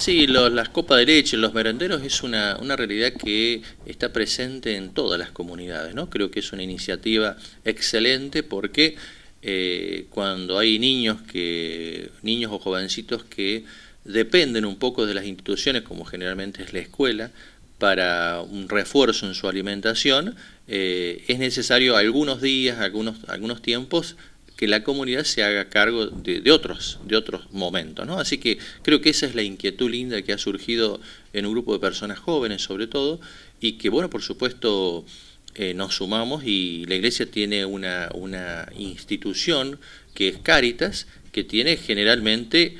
Sí, las copas de leche, los merenderos es una, una, realidad que está presente en todas las comunidades, ¿no? Creo que es una iniciativa excelente porque eh, cuando hay niños que, niños o jovencitos que dependen un poco de las instituciones, como generalmente es la escuela, para un refuerzo en su alimentación, eh, es necesario algunos días, algunos, algunos tiempos que la comunidad se haga cargo de, otros, de otros momentos. ¿no? Así que creo que esa es la inquietud linda que ha surgido en un grupo de personas jóvenes sobre todo y que bueno, por supuesto... Eh, nos sumamos y la iglesia tiene una, una institución que es Caritas, que tiene generalmente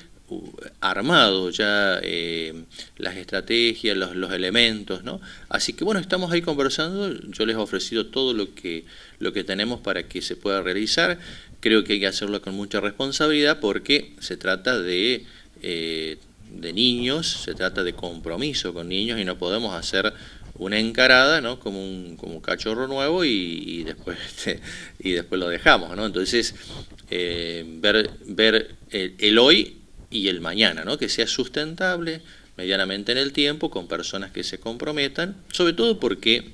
armado ya eh, las estrategias, los, elementos, ¿no? Así que bueno, estamos ahí conversando, yo les he ofrecido todo lo que, lo que tenemos para que se pueda realizar, creo que hay que hacerlo con mucha responsabilidad porque se trata de, eh, de niños, se trata de compromiso con niños y no podemos hacer una encarada, Como un, como un cachorro nuevo y, después este, y después lo dejamos, Entonces eh, ver ver el, el hoy y el mañana, ¿no? que sea sustentable medianamente en el tiempo, con personas que se comprometan, sobre todo porque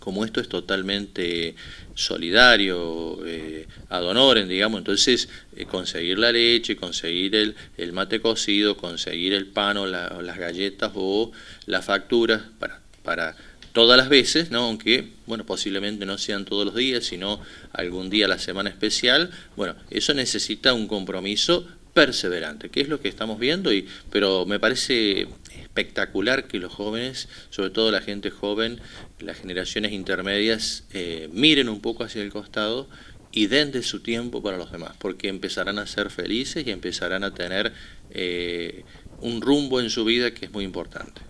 como esto es totalmente solidario, eh, ad digamos, entonces eh, conseguir la leche, conseguir el, el, mate cocido, conseguir el pan o, las galletas o las facturas para, para todas las veces, ¿no? aunque bueno, posiblemente no sean todos los días, sino algún día la semana especial, bueno, eso necesita un compromiso perseverante, que es lo que estamos viendo, y, pero me parece espectacular que los jóvenes, sobre todo la gente joven, las generaciones intermedias, eh, miren un poco hacia el costado y den de su tiempo para los demás, porque empezarán a ser felices y empezarán a tener eh, un rumbo en su vida que es muy importante.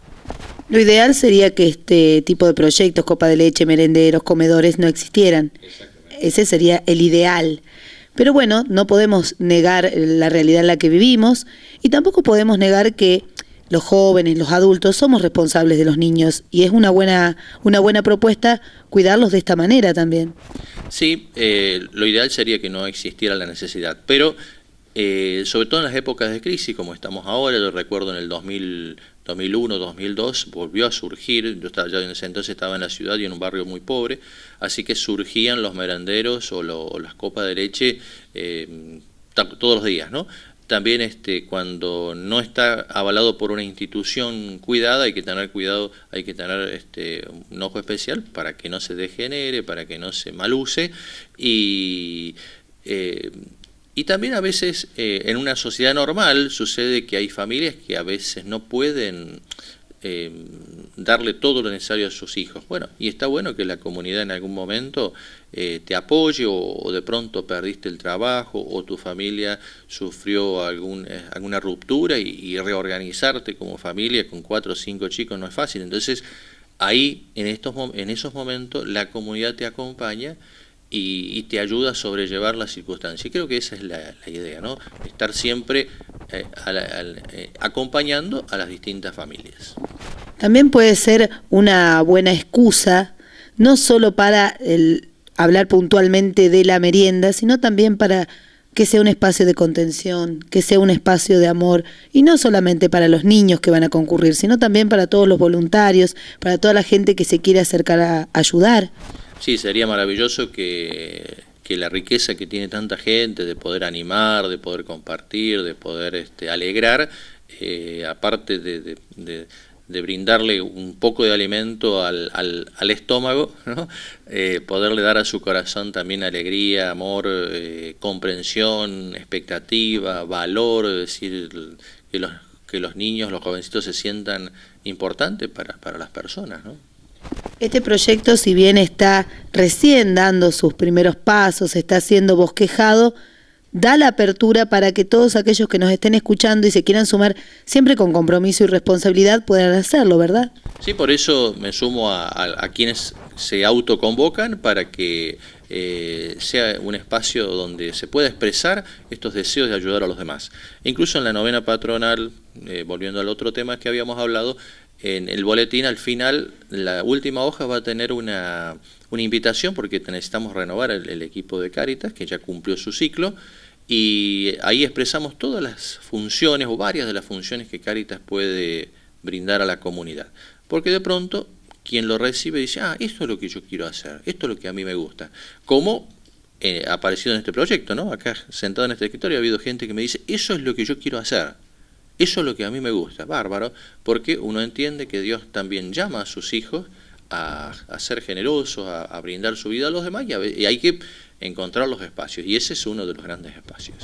Lo ideal sería que este tipo de proyectos, copa de leche, merenderos, comedores, no existieran. Ese sería el ideal. Pero bueno, no podemos negar la realidad en la que vivimos y tampoco podemos negar que los jóvenes, los adultos, somos responsables de los niños y es una buena, una buena propuesta cuidarlos de esta manera también. Sí, eh, lo ideal sería que no existiera la necesidad, pero eh, sobre todo en las épocas de crisis como estamos ahora, yo recuerdo en el 2001, 2002, volvió a surgir, yo estaba ya en ese entonces estaba en la ciudad y en un barrio muy pobre, así que surgían los merenderos o, las copas de leche eh, todos los días, ¿no? También este, cuando no está avalado por una institución cuidada, hay que tener cuidado, hay que tener este, un ojo especial para que no se degenere, para que no se maluse y... Eh, y también a veces eh, en una sociedad normal sucede que hay familias que a veces no pueden em, darle todo lo necesario a sus hijos. Bueno, y está bueno que la comunidad en algún momento eh, te apoye o, de pronto perdiste el trabajo o tu familia sufrió algún, eh, alguna ruptura y, y, reorganizarte como familia con cuatro o cinco chicos no es fácil. Entonces, ahí en, estos, en esos momentos la comunidad te acompaña y, te ayuda a sobrellevar las circunstancias. Y creo que esa es la, idea, ¿no? Estar siempre eh, eh, acompañando a las distintas familias. También puede ser una buena excusa, no solo para el hablar puntualmente de la merienda, sino también para que sea un espacio de contención, que sea un espacio de amor, y no solamente para los niños que van a concurrir, sino también para todos los voluntarios, para toda la gente que se quiere acercar a ayudar. Sí, sería maravilloso que, que, la riqueza que tiene tanta gente de poder animar, de poder compartir, de poder este, alegrar, eh, aparte de, de, brindarle un poco de alimento al, al, estómago, eh, poderle dar a su corazón también alegría, amor, eh, comprensión, expectativa, valor, es decir, que los, que los niños, los jovencitos se sientan importantes para, para las personas. ¿no? Este proyecto, si bien está recién dando sus primeros pasos, está siendo bosquejado, da la apertura para que todos aquellos que nos estén escuchando y se quieran sumar, siempre con compromiso y responsabilidad, puedan hacerlo, ¿verdad? Sí, por eso me sumo a, quienes se autoconvocan para que eh, sea un espacio donde se pueda expresar estos deseos de ayudar a los demás. E incluso en la novena patronal eh, volviendo al otro tema que habíamos hablado, en el boletín al final, la última hoja va a tener una, invitación porque necesitamos renovar el, equipo de Caritas, que ya cumplió su ciclo, y ahí expresamos todas las funciones o varias de las funciones que Caritas puede brindar a la comunidad. Porque de pronto quien lo recibe dice, ah, esto es lo que yo quiero hacer, esto es lo que a mí me gusta. Como eh, ha aparecido en este proyecto, ¿no? Acá sentado en este escritorio ha habido gente que me dice, eso es lo que yo quiero hacer eso es lo que a mí me gusta, bárbaro, porque uno entiende que Dios también llama a sus hijos a, ser generosos, a, brindar su vida a los demás y, y hay que encontrar los espacios. Y ese es uno de los grandes espacios.